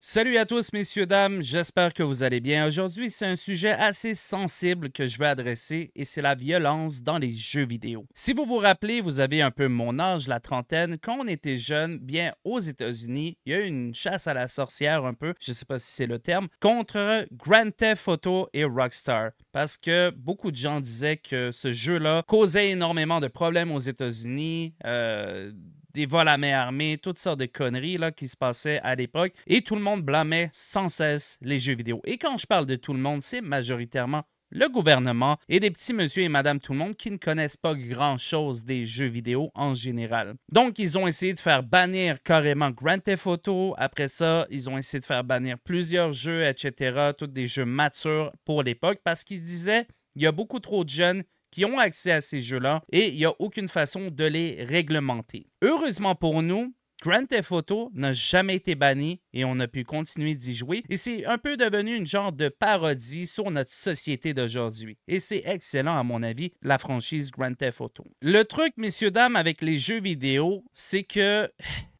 Salut à tous, messieurs, dames, j'espère que vous allez bien. Aujourd'hui, c'est un sujet assez sensible que je vais adresser et c'est la violence dans les jeux vidéo. Si vous vous rappelez, vous avez un peu mon âge, la trentaine, quand on était jeune, bien aux États-Unis, il y a eu une chasse à la sorcière un peu, je ne sais pas si c'est le terme, contre Grand Theft Auto et Rockstar. Parce que beaucoup de gens disaient que ce jeu-là causait énormément de problèmes aux États-Unis. Euh, des vols à main armée, toutes sortes de conneries là, qui se passaient à l'époque. Et tout le monde blâmait sans cesse les jeux vidéo. Et quand je parle de tout le monde, c'est majoritairement le gouvernement et des petits monsieur et madame tout le monde qui ne connaissent pas grand-chose des jeux vidéo en général. Donc, ils ont essayé de faire bannir carrément Grand Theft Auto. Après ça, ils ont essayé de faire bannir plusieurs jeux, etc., tous des jeux matures pour l'époque parce qu'ils disaient il y a beaucoup trop de jeunes qui ont accès à ces jeux-là et il n'y a aucune façon de les réglementer. Heureusement pour nous, Grand Theft Auto n'a jamais été banni et on a pu continuer d'y jouer et c'est un peu devenu une genre de parodie sur notre société d'aujourd'hui. Et c'est excellent à mon avis, la franchise Grand Theft Auto. Le truc, messieurs, dames, avec les jeux vidéo, c'est que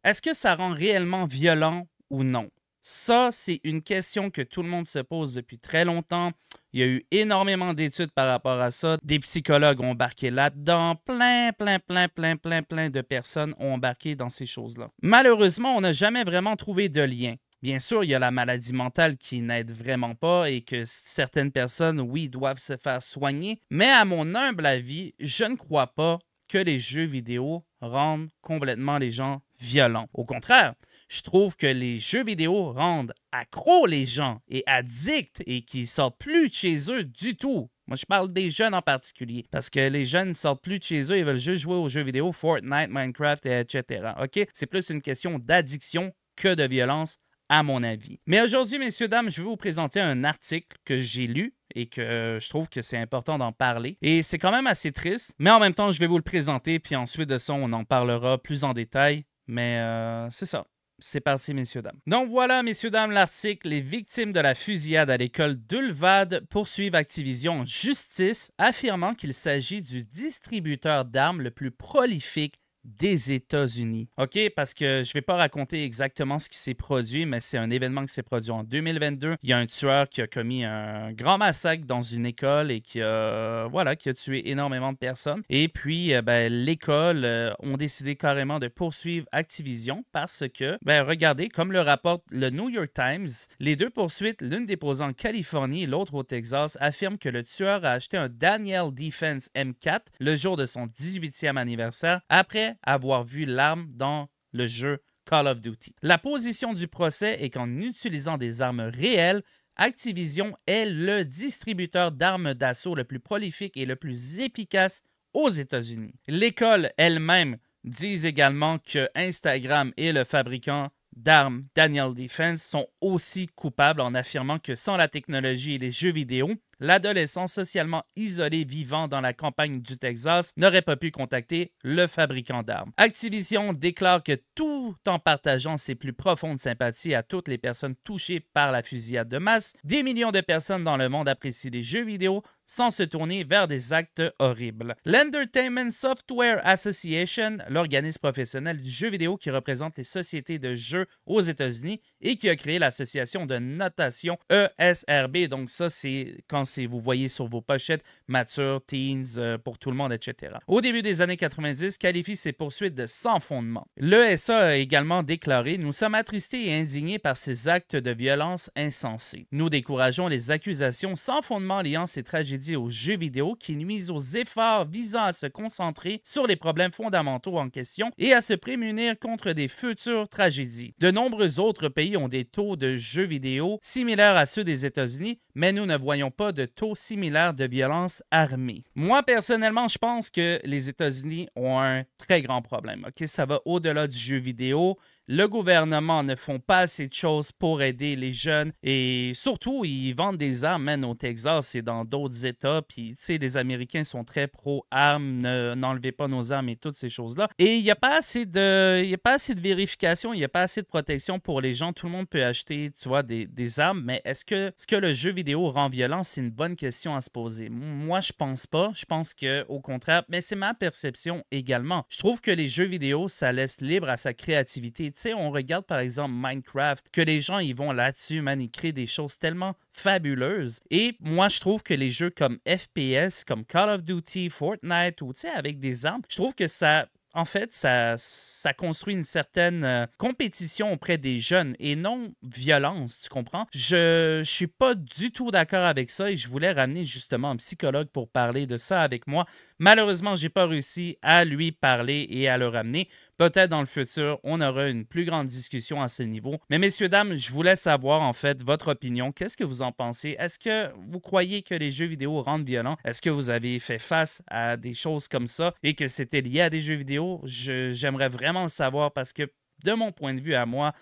est-ce que ça rend réellement violent ou non? Ça, c'est une question que tout le monde se pose depuis très longtemps. Il y a eu énormément d'études par rapport à ça. Des psychologues ont embarqué là-dedans. Plein, plein, plein, plein, plein, plein de personnes ont embarqué dans ces choses-là. Malheureusement, on n'a jamais vraiment trouvé de lien. Bien sûr, il y a la maladie mentale qui n'aide vraiment pas et que certaines personnes, oui, doivent se faire soigner, mais à mon humble avis, je ne crois pas que les jeux vidéo rendent complètement les gens violents. Au contraire, je trouve que les jeux vidéo rendent accros les gens et addicts et qui sortent plus de chez eux du tout. Moi, je parle des jeunes en particulier. Parce que les jeunes ne sortent plus de chez eux, et veulent juste jouer aux jeux vidéo, Fortnite, Minecraft, etc. OK? C'est plus une question d'addiction que de violence, à mon avis. Mais aujourd'hui, messieurs, dames, je vais vous présenter un article que j'ai lu et que euh, je trouve que c'est important d'en parler. Et c'est quand même assez triste, mais en même temps, je vais vous le présenter, puis ensuite de ça, on en parlera plus en détail. Mais euh, c'est ça. C'est parti, messieurs, dames. Donc voilà, messieurs, dames, l'article Les victimes de la fusillade à l'école d'Ulvad poursuivent Activision justice, affirmant qu'il s'agit du distributeur d'armes le plus prolifique des États-Unis. OK, parce que je ne vais pas raconter exactement ce qui s'est produit, mais c'est un événement qui s'est produit en 2022. Il y a un tueur qui a commis un grand massacre dans une école et qui a, voilà, qui a tué énormément de personnes. Et puis, euh, ben, l'école a euh, ont décidé carrément de poursuivre Activision parce que, ben, regardez, comme le rapporte le New York Times, les deux poursuites, l'une déposée en Californie et l'autre au Texas, affirment que le tueur a acheté un Daniel Defense M4 le jour de son 18e anniversaire après avoir vu l'arme dans le jeu Call of Duty. La position du procès est qu'en utilisant des armes réelles, Activision est le distributeur d'armes d'assaut le plus prolifique et le plus efficace aux États-Unis. L'école elle-même dit également que Instagram et le fabricant d'armes Daniel Defense sont aussi coupables en affirmant que sans la technologie et les jeux vidéo, l'adolescent socialement isolé vivant dans la campagne du Texas n'aurait pas pu contacter le fabricant d'armes. Activision déclare que tout en partageant ses plus profondes sympathies à toutes les personnes touchées par la fusillade de masse, des millions de personnes dans le monde apprécient les jeux vidéo sans se tourner vers des actes horribles. L'Entertainment Software Association, l'organisme professionnel du jeu vidéo qui représente les sociétés de jeux aux États-Unis et qui a créé l'association de notation ESRB, donc ça c'est quand et vous voyez sur vos pochettes, mature, teens, euh, pour tout le monde, etc. Au début des années 90, qualifie ses poursuites de sans fondement. L'ESA a également déclaré Nous sommes attristés et indignés par ces actes de violence insensés. Nous décourageons les accusations sans fondement liant ces tragédies aux jeux vidéo qui nuisent aux efforts visant à se concentrer sur les problèmes fondamentaux en question et à se prémunir contre des futures tragédies. De nombreux autres pays ont des taux de jeux vidéo similaires à ceux des États-Unis, mais nous ne voyons pas de de taux similaires de violence armée. Moi, personnellement, je pense que les États-Unis ont un très grand problème. Ça va au-delà du jeu vidéo. Le gouvernement ne font pas assez de choses pour aider les jeunes et surtout, ils vendent des armes, même au Texas et dans d'autres États. Puis, tu sais, les Américains sont très pro-armes, n'enlevez pas nos armes et toutes ces choses-là. Et il n'y a pas assez de, il a pas assez de vérification, il n'y a pas assez de protection pour les gens. Tout le monde peut acheter, tu vois, des, armes, mais est-ce que, ce que le jeu vidéo rend violent? C'est une bonne question à se poser. Moi, je pense pas. Je pense que, au contraire, mais c'est ma perception également. Je trouve que les jeux vidéo, ça laisse libre à sa créativité on regarde par exemple Minecraft, que les gens, ils vont là-dessus, man, des choses tellement fabuleuses. Et moi, je trouve que les jeux comme FPS, comme Call of Duty, Fortnite, ou tu sais, avec des armes, je trouve que ça en fait, ça, ça construit une certaine euh, compétition auprès des jeunes et non violence, tu comprends? Je ne suis pas du tout d'accord avec ça et je voulais ramener justement un psychologue pour parler de ça avec moi. Malheureusement, j'ai pas réussi à lui parler et à le ramener. Peut-être dans le futur, on aura une plus grande discussion à ce niveau. Mais messieurs, dames, je voulais savoir en fait votre opinion. Qu'est-ce que vous en pensez? Est-ce que vous croyez que les jeux vidéo rendent violents? Est-ce que vous avez fait face à des choses comme ça et que c'était lié à des jeux vidéo? j'aimerais vraiment le savoir parce que, de mon point de vue à moi,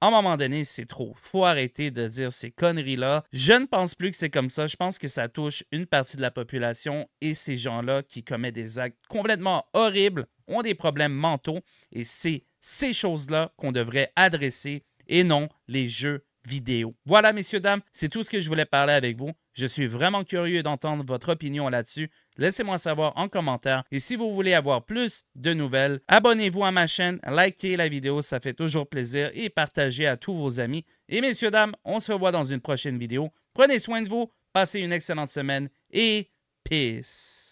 à un moment donné, c'est trop. Faut arrêter de dire ces conneries-là. Je ne pense plus que c'est comme ça. Je pense que ça touche une partie de la population et ces gens-là qui commettent des actes complètement horribles ont des problèmes mentaux et c'est ces choses-là qu'on devrait adresser et non les jeux vidéo. Voilà, messieurs, dames, c'est tout ce que je voulais parler avec vous. Je suis vraiment curieux d'entendre votre opinion là-dessus. Laissez-moi savoir en commentaire. Et si vous voulez avoir plus de nouvelles, abonnez-vous à ma chaîne, likez la vidéo, ça fait toujours plaisir et partagez à tous vos amis. Et messieurs, dames, on se revoit dans une prochaine vidéo. Prenez soin de vous, passez une excellente semaine et peace.